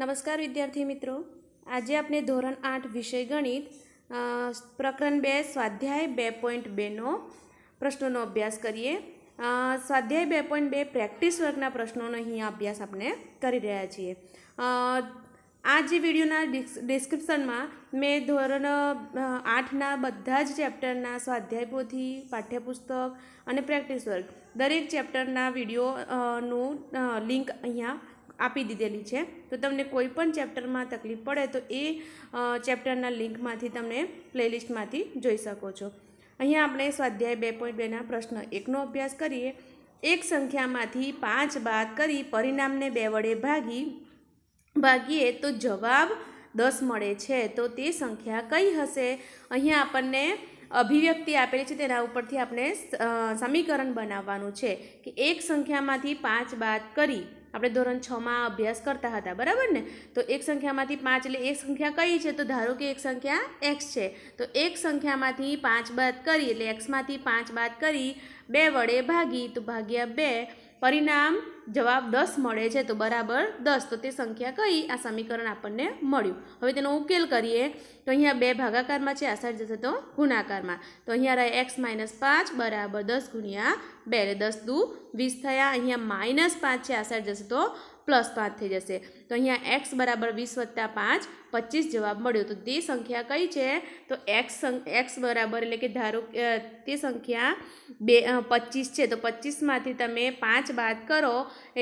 નમસ્કાર વિદ્યાર્થી મિત્રો આજે આપણે ધોરણ આઠ વિષય ગણિત પ્રકરણ બે સ્વાધ્યાય બે પોઈન્ટ બેનો પ્રશ્નોનો અભ્યાસ કરીએ સ્વાધ્યાય બે પોઈન્ટ બે પ્રેક્ટિસ વર્ગના પ્રશ્નોનો અહીંયા અભ્યાસ આપણે કરી રહ્યા છીએ આ જે વિડીયોના ડિસ્ક્રિપ્શનમાં મેં ધોરણ આઠના બધા જ ચેપ્ટરના સ્વાધ્યાય પોથી પાઠ્યપુસ્તક અને પ્રેક્ટિસ વર્ગ દરેક ચેપ્ટરના વિડીયોનું લિંક અહીંયા આપી દીધેલી છે તો તમને કોઈ પણ ચેપ્ટરમાં તકલીફ પડે તો એ ચેપ્ટરના લિંકમાંથી તમે પ્લેલિસ્ટમાંથી જોઈ શકો છો અહીંયા આપણે સ્વાધ્યાય બે પોઈન્ટ બેના પ્રશ્ન એકનો અભ્યાસ કરીએ એક સંખ્યામાંથી પાંચ બાદ કરી પરિણામને બે વડે ભાગી ભાગીએ તો જવાબ દસ મળે છે તો તે સંખ્યા કઈ હશે અહીંયા આપણને અભિવ્યક્તિ આપેલી છે તેના ઉપરથી આપણે સમીકરણ બનાવવાનું છે કે એક સંખ્યામાંથી પાંચ બાદ કરી આપણે ધોરણ છમાં અભ્યાસ કરતા હતા બરાબર ને તો એક સંખ્યામાંથી પાંચ એટલે એક સંખ્યા કઈ છે તો ધારો કે એક સંખ્યા એક્સ છે તો એક સંખ્યામાંથી પાંચ બાદ કરી એટલે એક્સમાંથી પાંચ બાદ કરી બે વડે ભાગી તો ભાગ્યા બે પરિણામ જવાબ દસ મળે છે તો બરાબર દસ તો તે સંખ્યા કઈ આ સમીકરણ આપણને મળ્યું હવે તેનો ઉકેલ કરીએ તો અહીંયા બે ભાગાકારમાં છે આ જશે તો ગુણાકારમાં તો અહીંયા રહે એક્સ માઇનસ પાંચ બરાબર દસ ગુણ્યા બે એટલે દસ દુ વીસ થયા અહીંયા માઇનસ પાંચ છે આ જશે તો પ્લસ પાંચ થઈ જશે તો અહીંયા એક્સ બરાબર વીસ વત્તા પાંચ પચીસ જવાબ મળ્યો તો તે સંખ્યા કઈ છે તો એક્સ એક્સ બરાબર એટલે કે ધારો તે સંખ્યા બે પચીસ છે તો પચીસમાંથી તમે પાંચ બાદ કરો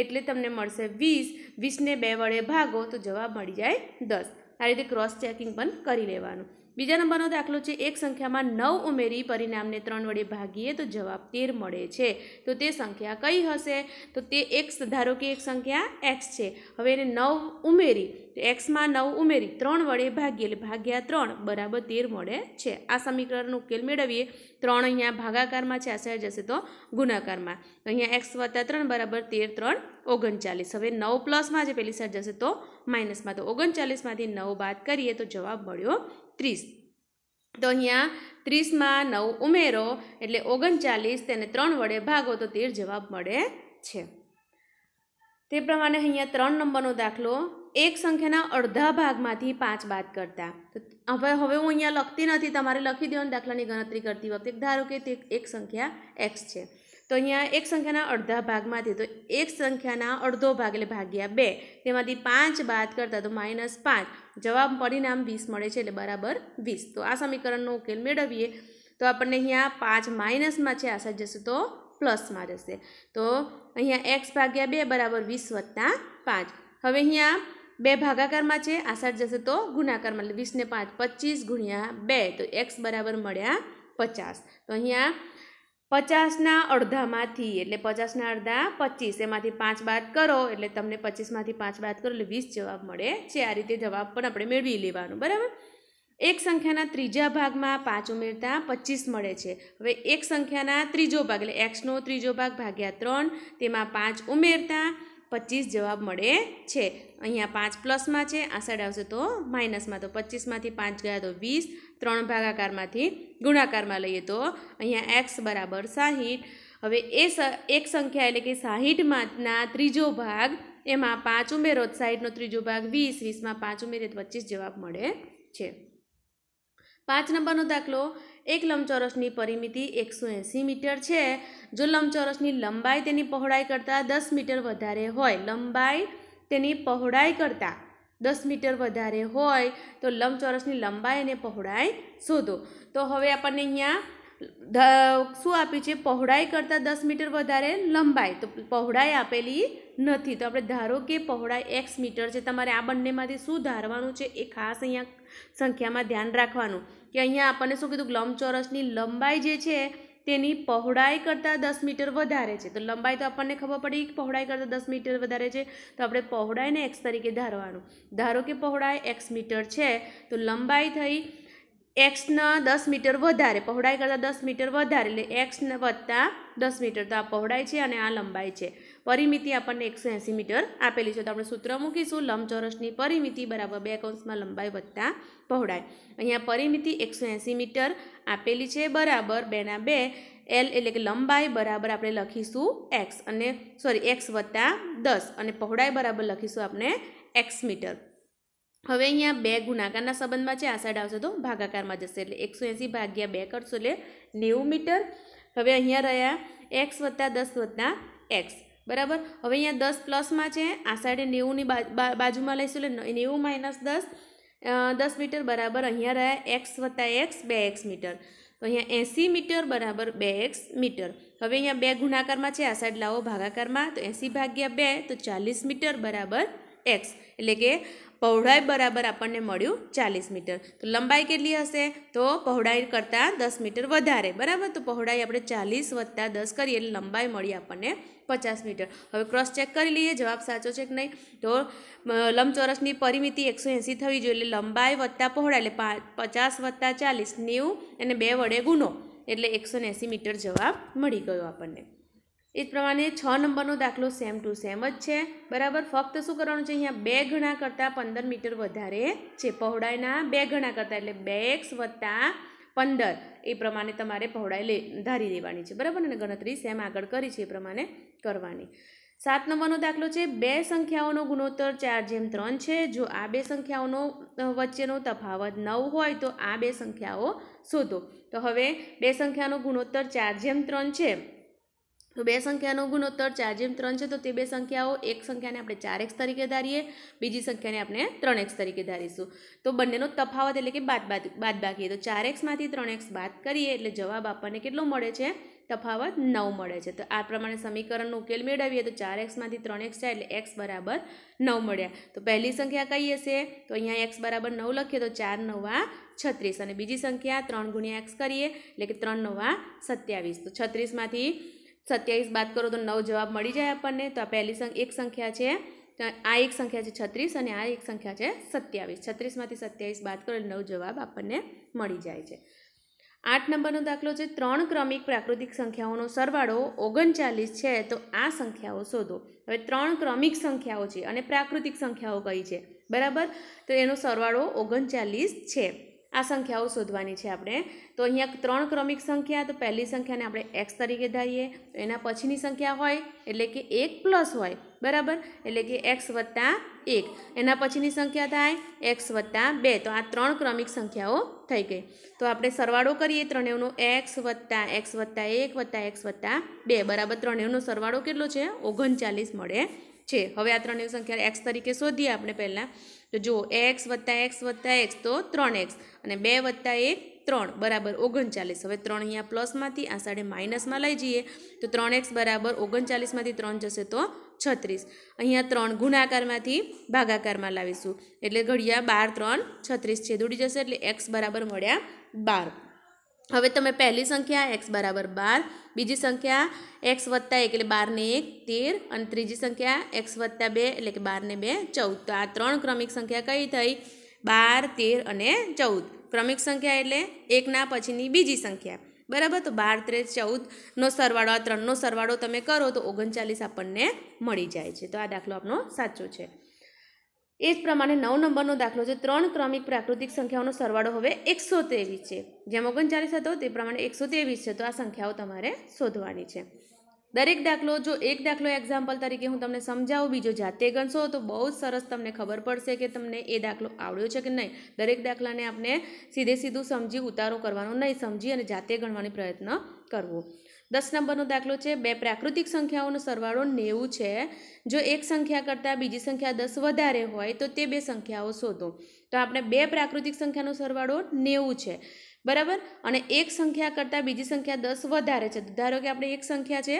એટલે તમને મળશે વીસ વીસને બે વડે ભાગો તો જવાબ મળી જાય દસ આ રીતે ક્રોસ ચેકિંગ પણ કરી લેવાનું બીજા નંબરનો દાખલો છે એક સંખ્યામાં નવ ઉમેરી પરિણામને ત્રણ વડે ભાગીએ તો જવાબ તેર મળે છે તો તે સંખ્યા કઈ હશે તો તે એક ધારો કે એક સંખ્યા એક્સ છે હવે એને નવ ઉમેરી એક્સમાં નવ ઉમેરી ત્રણ વડે ભાગીએ એટલે ભાગ્યા ત્રણ બરાબર તેર મળે છે આ સમીકરણનો ઉકેલ મેળવીએ ત્રણ અહીંયા ભાગાકારમાં છે આ સાઈડ જશે તો ગુણાકારમાં અહીંયા એક્સ વત્તા ત્રણ બરાબર તેર ત્રણ ઓગણચાલીસ હવે નવ પ્લસમાં જે પેલી સાઈડ જશે તો માઇનસમાં તો ઓગણચાલીસમાંથી નવ બાદ કરીએ તો જવાબ મળ્યો ત્રીસ તો અહીંયા ત્રીસમાં નવ ઉમેરો એટલે ઓગણચાલીસ તેને ત્રણ વડે ભાગો તો તેર જવાબ મળે છે તે પ્રમાણે અહીંયા ત્રણ નંબરનો દાખલો એક સંખ્યાના અડધા ભાગમાંથી પાંચ બાદ કરતા તો હવે હવે હું અહીંયા લખતી નથી તમારે લખી દેવાની દાખલાની ગણતરી કરતી વખતે ધારો કે તે એક સંખ્યા એક્સ છે તો અહીંયા એક સંખ્યાના અડધા ભાગમાંથી તો એક સંખ્યાના અડધો ભાગ એટલે ભાગ્યા બે તેમાંથી પાંચ બાદ કરતાં તો માઇનસ પાંચ જવાબ પરિણામ વીસ મળે છે એટલે બરાબર વીસ તો આ સમીકરણનો ઉકેલ મેળવીએ તો આપણને અહીંયા પાંચ માઇનસમાં છે આ જશે તો પ્લસમાં જશે તો અહીંયા એક્સ ભાગ્યા બે બરાબર વીસ વત્તા પાંચ હવે અહીંયા બે ભાગાકારમાં છે આ જશે તો ગુણાકારમાં એટલે વીસને પાંચ પચીસ ગુણ્યા બે તો એક્સ બરાબર મળ્યા પચાસ તો અહીંયા પચાસના અડધામાંથી એટલે પચાસના અડધા પચીસ એમાંથી પાંચ બાદ કરો એટલે તમને પચીસમાંથી પાંચ બાદ કરો એટલે વીસ જવાબ મળે છે આ રીતે જવાબ પણ આપણે મેળવી લેવાનો બરાબર એક સંખ્યાના ત્રીજા ભાગમાં પાંચ ઉમેરતા પચીસ મળે છે હવે એક સંખ્યાના ત્રીજો ભાગ એટલે એક્સનો ત્રીજો ભાગ ભાગ્યા ત્રણ તેમાં પાંચ ઉમેરતા પચીસ જવાબ મળે છે અહીંયા પાંચ પ્લસમાં છે આ સાઈડ આવશે તો માઇનસમાં તો પચીસમાંથી પાંચ ગયા તો વીસ ત્રણ ભાગાકારમાંથી ગુણાકારમાં લઈએ તો અહીંયા એક્સ બરાબર સાહીઠ હવે એ એક સંખ્યા એટલે કે સાહીઠમાંના ત્રીજો ભાગ એમાં પાંચ ઉમેરો સાહીઠનો ત્રીજો ભાગ વીસ વીસમાં પાંચ ઉમેરે તો પચીસ જવાબ મળે છે પાંચ નંબરનો દાખલો એક લંબચોરસની પરિમિતિ એકસો એંસી મીટર છે જો લંબચોરસની લંબાઈ તેની પહોળાઈ કરતાં દસ મીટર વધારે હોય લંબાઈ તેની પહોળાઈ કરતાં દસ મીટર વધારે હોય તો લંબચોરસની લંબાઈ અને પહોળાઈ શોધો તો હવે આપણને અહીંયા શું આપ્યું છે પહોળાઈ કરતાં દસ મીટર વધારે લંબાઈ તો પહોળાઈ આપેલી નથી તો આપણે ધારો કે પહોળાઈ એક્સ મીટર છે તમારે આ બંનેમાંથી શું ધારવાનું છે એ ખાસ અહીંયા સંખ્યામાં ધ્યાન રાખવાનું કે અહીંયા આપણને શું કીધું લંબચોરસની લંબાઈ જે છે તેની પહોળાઈ કરતાં દસ મીટર વધારે છે તો લંબાઈ તો આપણને ખબર પડી કે પહોળાઈ કરતાં દસ મીટર વધારે છે તો આપણે પહોળાઈને એક્સ તરીકે ધારવાનું ધારો કે પહોળાઈ એક્સ મીટર છે તો લંબાઈ થઈ એક્સના દસ મીટર વધારે પહોળાઈ કરતાં દસ મીટર વધારે એટલે એક્સ વત્તા દસ મીટર તો આ પહોળાઈ છે અને આ લંબાઈ છે પરિમિતિ આપણને એકસો એંસી મીટર આપેલી છે તો આપણે સૂત્ર મૂકીશું લંબચોરસની પરિમિતિ બરાબર બે કૌંસમાં લંબાઈ વત્તા પહોળાઈ અહીંયા પરિમિતિ એકસો એંસી મીટર આપેલી છે બરાબર બેના બે એલ એટલે કે લંબાઈ બરાબર આપણે લખીશું એક્સ અને સોરી એક્સ વત્તા દસ અને પહોળાઈ બરાબર લખીશું આપણે એક્સ મીટર હવે અહીંયા બે ગુણાકારના સંબંધમાં છે આષાઢ આવશે તો ભાગાકારમાં જશે એટલે એકસો એંસી ભાગ્યા બે કરશો એટલે નેવું મીટર હવે અહીંયા રહ્યા એક્સ વત્તા દસ વત્તા એક્સ બરાબર હવે અહીંયા દસ પ્લસમાં છે આ સાઈડે નેવુંની બાજુમાં લઈશું એટલે નેવું માઇનસ દસ દસ મીટર બરાબર અહીંયા રહ્યા એક્સ વત્તા એક્સ બે એક્સ મીટર તો અહીંયા એંસી મીટર બરાબર બે એક્સ મીટર હવે અહીંયા બે ગુણાકારમાં છે આષાઢ લાવો ભાગાકારમાં તો એંસી ભાગ્યા બે તો ચાલીસ મીટર બરાબર એક્સ એટલે કે પહોળાઈ બરાબર આપણને મળ્યું ચાલીસ મીટર તો લંબાઈ કેટલી હશે તો પહોળાઈ કરતાં દસ મીટર વધારે બરાબર તો પહોળાઈ આપણે ચાલીસ વત્તા દસ કરીએ એટલે લંબાઈ મળી આપણને પચાસ મીટર હવે ક્રોસ ચેક કરી લઈએ જવાબ સાચો છે કે નહીં તો લંબચોરસની પરિમિતિ એકસો એંસી થવી જોઈએ એટલે લંબાઈ વત્તા પહોળાઈ એટલે પચાસ વત્તા ચાલીસ નેવું અને બે વડે ગુનો એટલે એકસો એંસી મીટર જવાબ મળી ગયો આપણને એ જ પ્રમાણે છ નંબરનો દાખલો સેમ ટુ સેમ જ છે બરાબર ફક્ત શું કરવાનું છે અહીંયા બે ગણા કરતાં પંદર મીટર વધારે છે પહોળાઈના બે ગણા કરતાં એટલે બે એક્સ વત્તા પંદર એ પ્રમાણે તમારે પહોળાઈ લે ધારી લેવાની છે બરાબર અને ગણતરી સેમ આગળ કરી છે એ પ્રમાણે કરવાની સાત નંબરનો દાખલો છે બે સંખ્યાઓનો ગુણોત્તર ચાર જેમ ત્રણ છે જો આ બે સંખ્યાઓનો વચ્ચેનો તફાવત નવ હોય તો આ બે સંખ્યાઓ શોધો તો હવે બે સંખ્યાનો ગુણોત્તર ચાર જેમ ત્રણ છે તો બે સંખ્યાનો ગુણોત્તર ચાર જેમ ત્રણ છે તો તે બે સંખ્યાઓ એક સંખ્યાને આપણે ચાર એક્સ તરીકે ધારીએ બીજી સંખ્યાને આપણે ત્રણ એક્સ તરીકે ધારીશું તો બંનેનો તફાવત એટલે કે બાદ બાદ બાદ બાકી તો ચાર એક્સમાંથી ત્રણ એક્સ બાદ કરીએ એટલે જવાબ આપણને કેટલો મળે છે તફાવત નવ મળે છે તો આ પ્રમાણે સમીકરણનો ઉકેલ મેળવીએ તો ચાર એક્સમાંથી ત્રણ એક્સ જાય એટલે એક્સ બરાબર નવ મળ્યા તો પહેલી સંખ્યા કહીએ છે તો અહીંયા એક્સ બરાબર નવ લખીએ તો ચાર નવા છત્રીસ અને બીજી સંખ્યા ત્રણ ગુણ્યા એક્સ કરીએ એટલે કે ત્રણ નવા સત્યાવીસ તો છત્રીસમાંથી સત્યાવીસ બાદ કરો તો નવ જવાબ મળી જાય આપણને તો આ પહેલી સંખ્યા એક સંખ્યા છે આ એક સંખ્યા છે છત્રીસ અને આ એક સંખ્યા છે સત્યાવીસ છત્રીસમાંથી સત્યાવીસ બાદ કરો નવ જવાબ આપણને મળી જાય છે આઠ નંબરનો દાખલો છે ત્રણ ક્રમિક પ્રાકૃતિક સંખ્યાઓનો સરવાળો ઓગણચાલીસ છે તો આ સંખ્યાઓ શોધો હવે ત્રણ ક્રમિક સંખ્યાઓ છે અને પ્રાકૃતિક સંખ્યાઓ કઈ છે બરાબર તો એનો સરવાળો ઓગણચાલીસ છે આ સંખ્યાઓ શોધવાની છે આપણે તો અહીંયા ત્રણ ક્રમિક સંખ્યા તો પહેલી સંખ્યાને આપણે એક્સ તરીકે ધારીએ તો એના પછીની સંખ્યા હોય એટલે કે એક પ્લસ હોય બરાબર એટલે કે એક્સ વત્તા એક એના પછીની સંખ્યા થાય એક્સ વત્તા બે તો આ ત્રણ ક્રમિક સંખ્યાઓ થઈ ગઈ તો આપણે સરવાળો કરીએ ત્રણેવનો એક્સ વત્તા એક્સ વત્તા એક વત્તા એક્સ વત્તા બે બરાબર ત્રણેવનો સરવાળો કેટલો છે ઓગણચાલીસ મળે છે હવે આ ત્રણેવ સંખ્યા એક્સ તરીકે શોધીએ આપણે પહેલાં તો જુઓ એક્સ વત્તા એક્સ વત્તા એક્સ તો ત્રણ એક્સ અને બે વત્તા એક ત્રણ બરાબર ઓગણચાલીસ હવે ત્રણ અહીંયા પ્લસમાંથી આ સાડે માઇનસમાં લઈ જઈએ તો ત્રણ એક્સ બરાબર ઓગણચાલીસમાંથી ત્રણ જશે તો છત્રીસ અહીંયા ત્રણ ગુણાકારમાંથી ભાગાકારમાં લાવીશું એટલે ઘડિયા બાર ત્રણ છત્રીસ છે દોડી જશે એટલે એક્સ બરાબર મળ્યા બાર હવે તમે પહેલી સંખ્યા એક્સ બરાબર બાર બીજી સંખ્યા એક્સ વત્તા એક એટલે બારને એક તેર અને ત્રીજી સંખ્યા એક્સ વત્તા બે એટલે કે બારને બે ચૌદ તો આ ત્રણ ક્રમિક સંખ્યા કઈ થઈ બાર તેર અને ચૌદ ક્રમિક સંખ્યા એટલે એકના પછીની બીજી સંખ્યા બરાબર તો બાર ત્રેર ચૌદનો સરવાળો આ ત્રણનો સરવાળો તમે કરો તો ઓગણચાલીસ આપણને મળી જાય છે તો આ દાખલો આપણો સાચો છે એ જ પ્રમાણે નવ નંબરનો દાખલો છે ત્રણ ક્રમિક પ્રાકૃતિક સંખ્યાઓનો સરવાળો હવે એકસો ત્રેવીસ છે જેમ ઓગણચાલીસ હતો તે પ્રમાણે એકસો ત્રેવીસ છે તો આ સંખ્યાઓ તમારે શોધવાની છે દરેક દાખલો જો એક દાખલો એક્ઝામ્પલ તરીકે હું તમને સમજાવું બીજો જાતે ગણશો તો બહુ જ સરસ તમને ખબર પડશે કે તમને એ દાખલો આવડ્યો છે કે નહીં દરેક દાખલાને આપણે સીધે સીધું સમજી ઉતારો કરવાનો નહીં સમજી અને જાતે ગણવાનો પ્રયત્ન કરવો દસ નંબરનો દાખલો છે બે પ્રાકૃતિક સંખ્યાઓનો સરવાળો નેવું છે જો એક સંખ્યા કરતાં બીજી સંખ્યા દસ વધારે હોય તો તે બે સંખ્યાઓ શોધો તો આપણે બે પ્રાકૃતિક સંખ્યાનો સરવાળો નેવું છે બરાબર અને એક સંખ્યા કરતાં બીજી સંખ્યા દસ વધારે છે ધારો કે આપણે એક સંખ્યા છે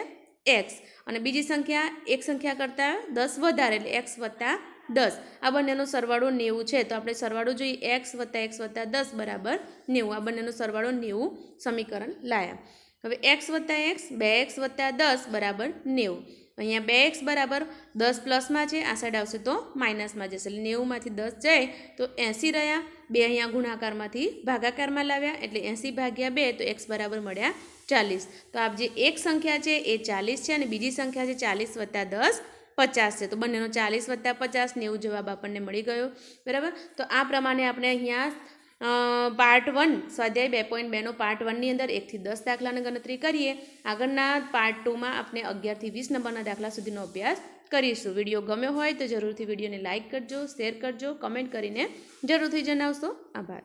એક્સ અને બીજી સંખ્યા એક સંખ્યા કરતાં દસ વધારે એટલે એક્સ વત્તા દસ આ બંનેનો સરવાળો નેવું છે તો આપણે સરવાળો જોઈએ એક્સ વત્તા એક્સ વત્તા દસ બરાબર નેવું આ બંનેનો સરવાળો નેવું સમીકરણ લાયા હવે એક્સ વત્તા એક્સ બે એક્સ વત્તા દસ બરાબર નેવું અહીંયા બે એક્સ બરાબર દસ પ્લસમાં છે આ સાઈડ આવશે તો માઇનસમાં જશે એટલે નેવુંમાંથી દસ જાય તો એંસી રહ્યા બે અહીંયા ગુણાકારમાંથી ભાગાકારમાં લાવ્યા એટલે એંસી ભાગ્યા બે તો એક્સ બરાબર મળ્યા ચાલીસ તો આપ જે એક સંખ્યા છે એ ચાલીસ છે અને બીજી સંખ્યા છે ચાલીસ વત્તા દસ પચાસ છે તો બંનેનો ચાલીસ વત્તા પચાસ નેવું જવાબ આપણને મળી ગયો બરાબર તો આ પ્રમાણે આપણે અહીંયા પાર્ટ વન સ્વાધ્યાય બે પોઈન્ટ બેનો પાર્ટ વનની અંદર એકથી દસ દાખલાની ગણતરી કરીએ આગળના પાર્ટ ટુમાં આપણે અગિયારથી વીસ નંબરના દાખલા સુધીનો અભ્યાસ કરીશું વિડીયો ગમ્યો હોય તો જરૂરથી વિડીયોને લાઇક કરજો શેર કરજો કમેન્ટ કરીને જરૂરથી જણાવશો આભાર